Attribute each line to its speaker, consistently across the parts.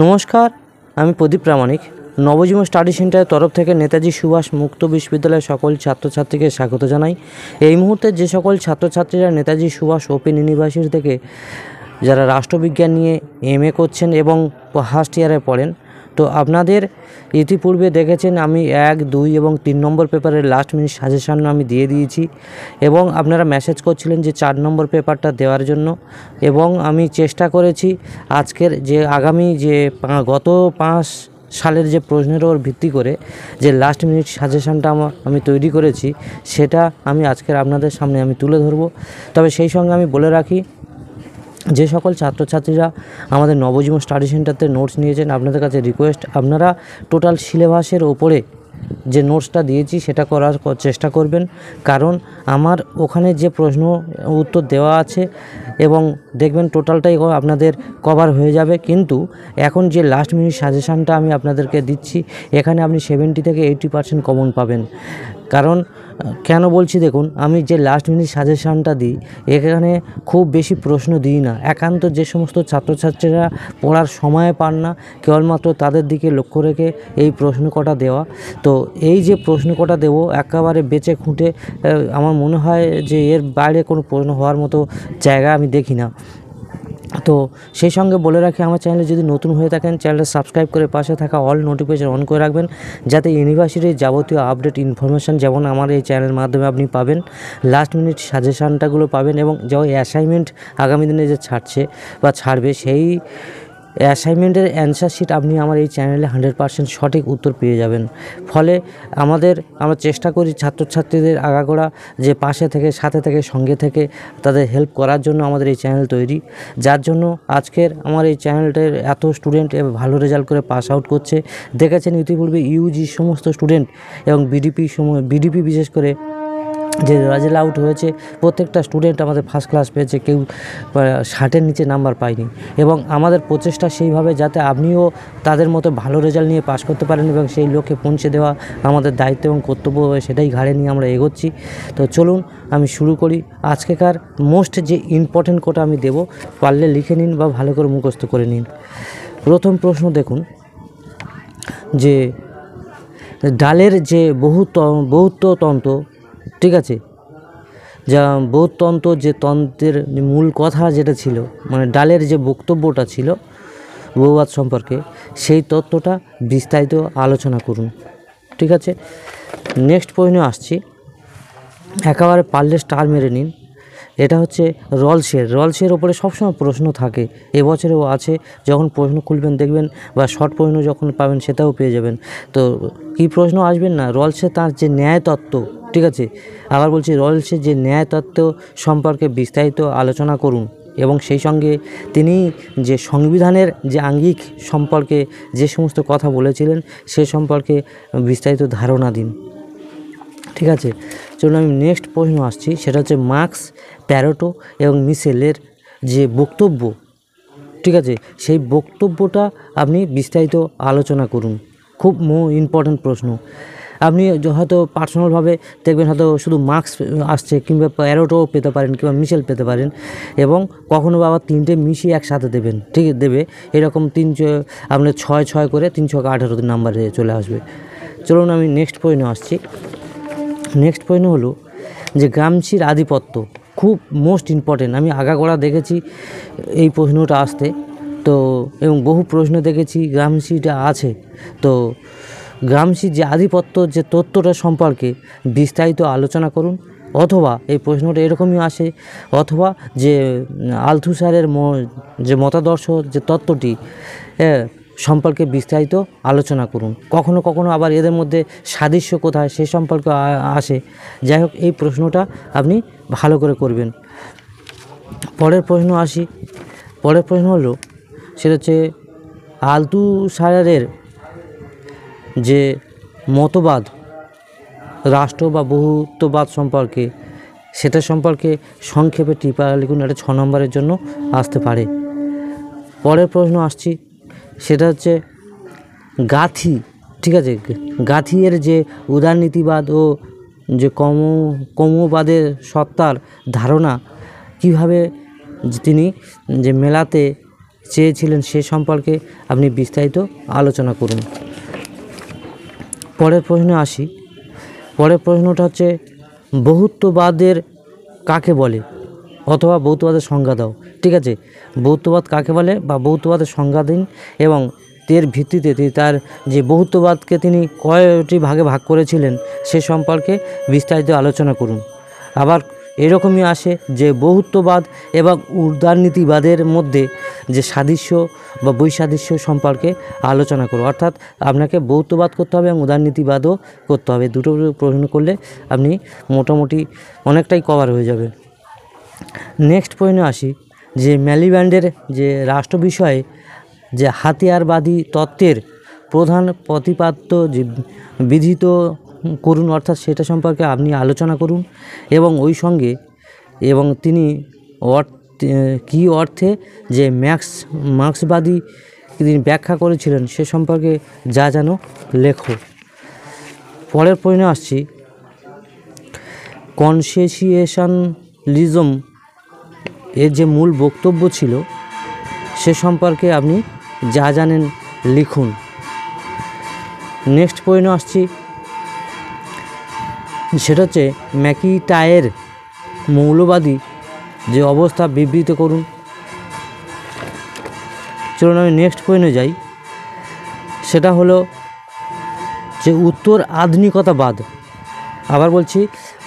Speaker 1: নমস্কার আমি প্রদীপ প্রামাণিক নবজীবন স্টাডি সেন্টারের তরফ থেকে নেতাজি সুভাষ মুক্ত বিশ্ববিদ্যালয়ের সকল ছাত্রছাত্রীকে স্বাগত জানাই এই মুহূর্তে যে সকল ছাত্রছাত্রীরা নেতাজি সুভাষ ওপেন ইউনিভার্সিটি থেকে যারা রাষ্ট্রবিজ্ঞান নিয়ে এম করছেন এবং ফার্স্ট ইয়ারে পড়েন তো আপনাদের ইতিপূর্বে দেখেছেন আমি এক দুই এবং তিন নম্বর পেপারের লাস্ট মিনিট সাজেশান আমি দিয়ে দিয়েছি এবং আপনারা মেসেজ করছিলেন যে চার নম্বর পেপারটা দেওয়ার জন্য এবং আমি চেষ্টা করেছি আজকের যে আগামী যে গত পাঁচ সালের যে প্রশ্নের ওর ভিত্তি করে যে লাস্ট মিনিট সাজেশানটা আমার আমি তৈরি করেছি সেটা আমি আজকের আপনাদের সামনে আমি তুলে ধরব তবে সেই সঙ্গে আমি বলে রাখি যে সকল ছাত্রছাত্রীরা আমাদের নবজীবন স্টাডি সেন্টারতে নোটস নিয়েছেন আপনাদের কাছে রিকোয়েস্ট আপনারা টোটাল সিলেবাসের ওপরে যে নোটসটা দিয়েছি সেটা করার চেষ্টা করবেন কারণ আমার ওখানে যে প্রশ্ন উত্তর দেওয়া আছে এবং দেখবেন টোটালটাই আপনাদের কভার হয়ে যাবে কিন্তু এখন যে লাস্ট মিনিট সাজেশানটা আমি আপনাদেরকে দিচ্ছি এখানে আপনি সেভেন্টি থেকে এইটি পারসেন্ট কমন পাবেন কারণ কেন বলছি দেখুন আমি যে লাস্ট মিনিট সাজেশানটা দিই এখানে খুব বেশি প্রশ্ন দিই না একান্ত যে সমস্ত ছাত্রছাত্রীরা পড়ার সময় পান না কেবলমাত্র তাদের দিকে লক্ষ্য রেখে এই প্রশ্ন কটা দেওয়া তো এই যে প্রশ্ন কটা দেবো একেবারে বেঁচে খুঁটে আমার মনে হয় যে এর বাইরে কোনো প্রশ্ন হওয়ার মতো জায়গা আমি দেখি না তো সেই সঙ্গে বলে রাখি আমার চ্যানেলে যদি নতুন হয়ে থাকেন চ্যানেলটা সাবস্ক্রাইব করে পাশে থাকা অল নোটিফিকেশন অন করে রাখবেন যাতে ইউনিভার্সিটির যাবতীয় আপডেট ইনফরমেশান যেমন আমার এই চ্যানেলের মাধ্যমে আপনি পাবেন লাস্ট মিনিট সাজেশানটাগুলো পাবেন এবং যে অ্যাসাইনমেন্ট আগামী দিনে যে ছাড়ছে বা ছাড়বে সেই অ্যাসাইনমেন্টের অ্যান্সার শিট আপনি আমার এই চ্যানেলে হান্ড্রেড পারসেন্ট সঠিক উত্তর পেয়ে যাবেন ফলে আমাদের আমরা চেষ্টা করি ছাত্রছাত্রীদের আগাগোড়া যে পাশে থেকে সাথে থেকে সঙ্গে থেকে তাদের হেল্প করার জন্য আমাদের এই চ্যানেল তৈরি যার জন্য আজকের আমার এই চ্যানেলটার এত স্টুডেন্ট ভালো রেজাল্ট করে পাস আউট করছে দেখেছেন ইতিপূর্বে ইউজি সমস্ত স্টুডেন্ট এবং বিডিপি সময় বিডিপি বিশেষ করে যে রেজাল্ট আউট হয়েছে প্রত্যেকটা স্টুডেন্ট আমাদের ফার্স্ট ক্লাস পেয়েছে কেউ ষাটের নিচে নাম্বার পায়নি এবং আমাদের প্রচেষ্টা সেইভাবে যাতে আপনিও তাদের মতো ভালো রেজাল্ট নিয়ে পাশ করতে পারেন এবং সেই লক্ষ্যে পৌঁছে দেওয়া আমাদের দায়িত্ব এবং কর্তব্য সেটাই ঘাড়ে নিয়ে আমরা এগোচ্ছি তো চলুন আমি শুরু করি আজকেকার মোস্ট যে ইম্পর্টেন্ট কোটা আমি দেব পারলে লিখে নিন বা ভালো করে মুখস্থ করে নিন প্রথম প্রশ্ন দেখুন যে ডালের যে বহুত বহুত্বতন্ত্র ঠিক আছে যা বোধতন্ত্র যে তন্ত্রের মূল কথা যেটা ছিল মানে ডালের যে বক্তব্যটা ছিল বহুবাদ সম্পর্কে সেই তত্ত্বটা বিস্তারিত আলোচনা করুন ঠিক আছে নেক্সট পয়েন্টে আসছি একেবারে পারলে স্টার মেরে নিন এটা হচ্ছে রলসের রলসের ওপরে সবসময় প্রশ্ন থাকে এবছরেও আছে যখন প্রশ্ন খুলবেন দেখবেন বা শর্ট প্রশ্ন যখন পাবেন সেটাও পেয়ে যাবেন তো কি প্রশ্ন আসবেন না রলসে তার যে ন্যায় তত্ত্ব ঠিক আছে আবার বলছি রলসে যে ন্যায় তত্ত্ব সম্পর্কে বিস্তারিত আলোচনা করুন এবং সেই সঙ্গে তিনি যে সংবিধানের যে আঙ্গিক সম্পর্কে যে সমস্ত কথা বলেছিলেন সে সম্পর্কে বিস্তারিত ধারণা দিন ঠিক আছে চলুন আমি নেক্সট প্রশ্ন আসছি সেটা হচ্ছে মার্কস প্যারোটো এবং মিসেলের যে বক্তব্য ঠিক আছে সেই বক্তব্যটা আপনি বিস্তারিত আলোচনা করুন খুব মো ইম্পর্ট্যান্ট প্রশ্ন আপনি হয়তো পার্সোনালভাবে দেখবেন হয়তো শুধু মার্কস আসছে কিংবা প্যারোটোও পেতে পারেন কিংবা মিশেল পেতে পারেন এবং কখনও বাবা তিনটে মিশিয়ে একসাথে দেবেন ঠিক দেবে এরকম তিন আপনার ছয় ছয় করে তিন তিনশো আঠেরো নাম্বারে চলে আসবে চলুন আমি নেক্সট পয়েন্টে আসছি নেক্সট পয়েন্ট হলো যে গামছির আধিপত্য খুব মোস্ট ইম্পর্টেন্ট আমি আগাগোড়া দেখেছি এই প্রশ্নটা আসতে তো এবং বহু প্রশ্ন দেখেছি গ্রামসিটা আছে তো গ্রামসির যে আধিপত্য যে তত্ত্বটা সম্পর্কে বিস্তারিত আলোচনা করুন অথবা এই প্রশ্নটা এরকমই আসে অথবা যে আলথুসারের যে মতাদর্শ যে তত্ত্বটি হ্যাঁ, সম্পর্কে বিস্তারিত আলোচনা করুন কখনো কখনো আবার এদের মধ্যে সাদৃশ্য কোথায় সে সম্পর্কে আসে যাই হোক এই প্রশ্নটা আপনি ভালো করে করবেন পরের প্রশ্ন আসি পরের প্রশ্ন হলো সেটা হচ্ছে আলতু সায়ারের যে মতবাদ রাষ্ট্র বা বহুত্ববাদ সম্পর্কে সেটা সম্পর্কে সংক্ষেপে টিপা লিখুন এটা ছ নম্বরের জন্য আসতে পারে পরের প্রশ্ন আসছি সেটা হচ্ছে গাথি ঠিক আছে গাথিয়ের যে উদারনীতিবাদ ও যে কম কমবাদের সত্তার ধারণা কিভাবে তিনি যে মেলাতে চেয়েছিলেন সে সম্পর্কে আপনি বিস্তারিত আলোচনা করুন পরের প্রশ্নে আসি পরের প্রশ্নটা হচ্ছে বহুত্ববাদের কাকে বলে অথবা বৌদ্ধবাদের সংজ্ঞা দাও ঠিক আছে বৌদ্ধবাদ কাকে বলে বা বৌদ্ধবাদের সংজ্ঞা দিন এবং এর ভিত্তিতে তিনি তার যে বহুত্ববাদকে তিনি কয়টি ভাগে ভাগ করেছিলেন সে সম্পর্কে বিস্তারিত আলোচনা করুন আবার এরকমই আসে যে বহুত্ববাদ এবং উদারনীতিবাদের মধ্যে যে সাদৃশ্য বা বৈসাদৃশ্য সম্পর্কে আলোচনা করুন অর্থাৎ আপনাকে বহুত্ববাদ করতে হবে এবং উদারনীতিবাদও করতে হবে দুটো প্রশ্ন করলে আপনি মোটামুটি অনেকটাই কভার হয়ে যাবে নেক্সট পয়েন্টে আসি যে ম্যালিব্যান্ডের যে রাষ্ট্র বিষয়ে যে হাতিয়ারবাদী তত্ত্বের প্রধান প্রতিপাদ্য যে বিধিত করুন অর্থাৎ সেটা সম্পর্কে আপনি আলোচনা করুন এবং ওই সঙ্গে এবং তিনি কি অর্থে যে ম্যাক্স মার্ক্সবাদী তিনি ব্যাখ্যা করেছিলেন সে সম্পর্কে যা যেন লেখো পরের পরিণয় আসছি কনসেসিয়েশনলিজম এর যে মূল বক্তব্য ছিল সে সম্পর্কে আপনি যা জানেন লিখুন নেক্সট পয়েন্ট আসছি সেটা হচ্ছে ম্যাকি টায়ের মৌলবাদী যে অবস্থা বিবৃত করুন চলুন আমি নেক্সট পয়েন্টে যাই সেটা হলো যে উত্তর আধুনিকতাবাদ আবার বলছি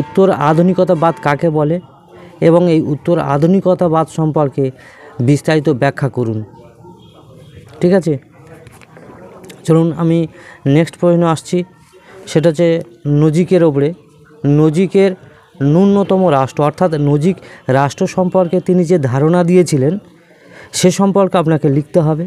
Speaker 1: উত্তর আধুনিকতাবাদ কাকে বলে এবং এই উত্তর আধুনিকতাবাদ সম্পর্কে বিস্তারিত ব্যাখ্যা করুন ঠিক আছে চলুন আমি নেক্সট প্রশ্ন আসছি সেটা হচ্ছে নজিকের ওপরে নজিকের ন্যূনতম রাষ্ট্র অর্থাৎ নজিক রাষ্ট্র সম্পর্কে তিনি যে ধারণা দিয়েছিলেন সে সম্পর্কে আপনাকে লিখতে হবে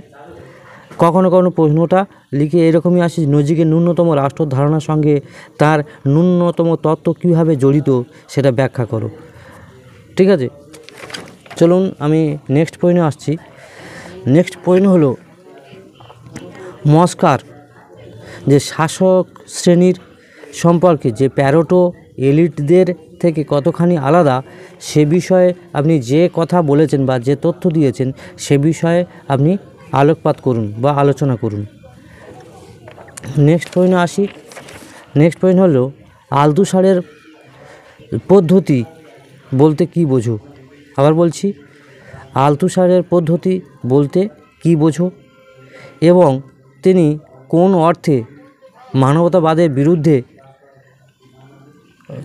Speaker 1: কখনো কখনো প্রশ্নটা লিখে এরকমই আসে নজিকের ন্যূনতম রাষ্ট্র ধারণার সঙ্গে তার ন্যূনতম তত্ত্ব কীভাবে জড়িত সেটা ব্যাখ্যা করো ঠিক আছে চলুন আমি নেক্সট পয়েন্টে আসছি নেক্সট পয়েন্ট হলো মস্কার যে শাসক শ্রেণীর সম্পর্কে যে প্যারোটো এলিটদের থেকে কতখানি আলাদা সে বিষয়ে আপনি যে কথা বলেছেন বা যে তথ্য দিয়েছেন সে বিষয়ে আপনি আলোকপাত করুন বা আলোচনা করুন নেক্সট পয়েন্টে আসি নেক্সট পয়েন্ট হলো আলতুসারের পদ্ধতি বলতে কি বোঝো আবার বলছি আলতুসারের পদ্ধতি বলতে কি বোঝো এবং তিনি কোন অর্থে মানবতাবাদের বিরুদ্ধে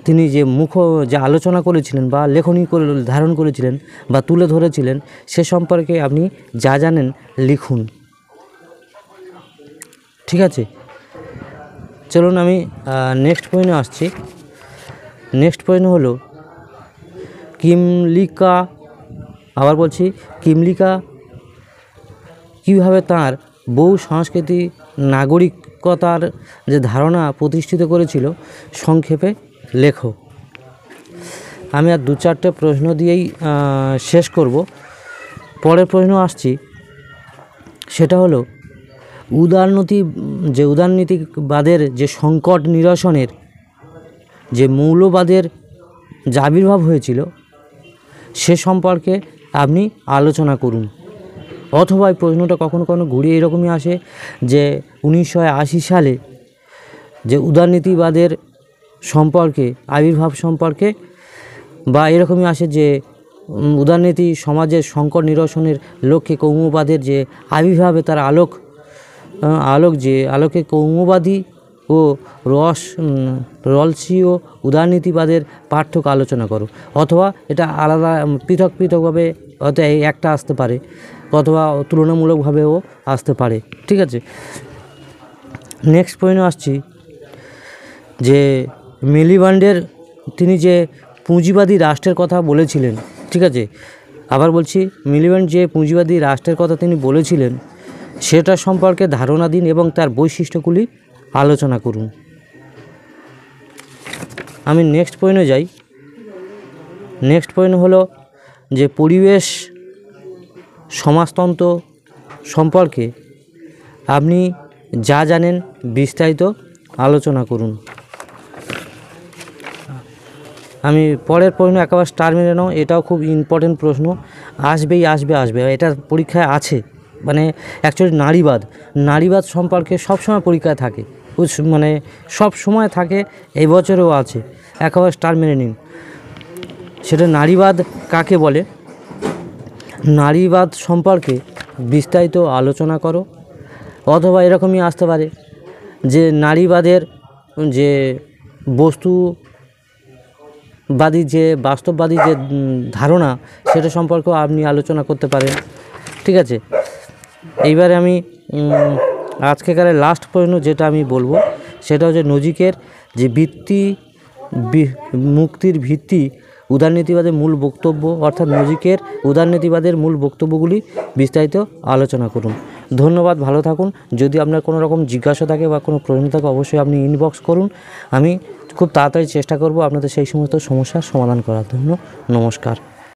Speaker 1: তিনি যে মুখ যে আলোচনা করেছিলেন বা লেখনী করে ধারণ করেছিলেন বা তুলে ধরেছিলেন সে সম্পর্কে আপনি যা জানেন লিখুন ঠিক আছে চলুন আমি নেক্সট পয়েন্টে আসছি নেক্সট পয়েন্ট হলো কিমলিকা আবার বলছি কিমলিকা কীভাবে তার বহু সংস্কৃতি নাগরিকতার যে ধারণা প্রতিষ্ঠিত করেছিল সংক্ষেপে লেখো আমি আর দু চারটে প্রশ্ন দিয়েই শেষ করব পরের প্রশ্ন আসছি সেটা হলো উদারনীতি যে উদারনীতিবাদের যে সংকট নিরসনের যে মৌলবাদের যে আবির্ভাব হয়েছিল সে সম্পর্কে আপনি আলোচনা করুন অথবা এই প্রশ্নটা কখনো কখনো ঘুরিয়ে এরকমই আসে যে উনিশশো সালে যে উদারনীতিবাদের সম্পর্কে আবির্ভাব সম্পর্কে বা এরকমই আসে যে উদারনীতি সমাজের সংকট নিরসনের লক্ষ্যে কৌমবাদের যে আবির্ভাবে তার আলোক আলোক যে আলোকে কৌমবাদী ও রস রলসীয় উদারনীতিবাদের পার্থক্য আলোচনা করো অথবা এটা আলাদা পৃথক পৃথকভাবে হয়তো একটা আসতে পারে অথবা তুলনামূলকভাবেও আসতে পারে ঠিক আছে নেক্সট পয়েন্ট আসছি যে মিলিবান্ডের তিনি যে পুঁজিবাদী রাষ্ট্রের কথা বলেছিলেন ঠিক আছে আবার বলছি মিলিবান্ড যে পুঁজিবাদী রাষ্ট্রের কথা তিনি বলেছিলেন সেটা সম্পর্কে ধারণা দিন এবং তার বৈশিষ্ট্যগুলি আলোচনা করুন আমি নেক্সট পয়েন্টে যাই নেক্সট পয়েন্ট হলো যে পরিবেশ সমাজতন্ত্র সম্পর্কে আপনি যা জানেন বিস্তারিত আলোচনা করুন আমি পরের প্রশ্ন একেবারে স্টার মেরে নাও এটাও খুব ইম্পর্টেন্ট প্রশ্ন আসবেই আসবে আসবে এটা পরীক্ষায় আছে মানে অ্যাকচুয়ালি নারীবাদ নারীবাদ সম্পর্কে সবসময় পরীক্ষায় থাকে মানে সব সময় থাকে এই বছরেও আছে একেবারে স্টার মেনে নিন সেটা নারীবাদ কাকে বলে নারীবাদ সম্পর্কে বিস্তারিত আলোচনা করো অথবা এরকমই আসতে পারে যে নারীবাদের যে বস্তুবাদী যে বাস্তববাদী যে ধারণা সেটা সম্পর্কেও আপনি আলোচনা করতে পারেন ঠিক আছে এইবারে আমি আজকেকারে লাস্ট প্রশ্ন যেটা আমি বলবো সেটা হচ্ছে নজিকের যে ভিত্তি মুক্তির ভিত্তি উদারনীতিবাদের মূল বক্তব্য অর্থাৎ নজিকের উদারনীতিবাদের মূল বক্তব্যগুলি বিস্তারিত আলোচনা করুন ধন্যবাদ ভালো থাকুন যদি আপনার কোনো রকম জিজ্ঞাসা থাকে বা কোনো প্রশ্ন থাকে অবশ্যই আপনি ইনবক্স করুন আমি খুব তাড়াতাড়ি চেষ্টা করব আপনাদের সেই সমস্ত সমস্যার সমাধান করার জন্য নমস্কার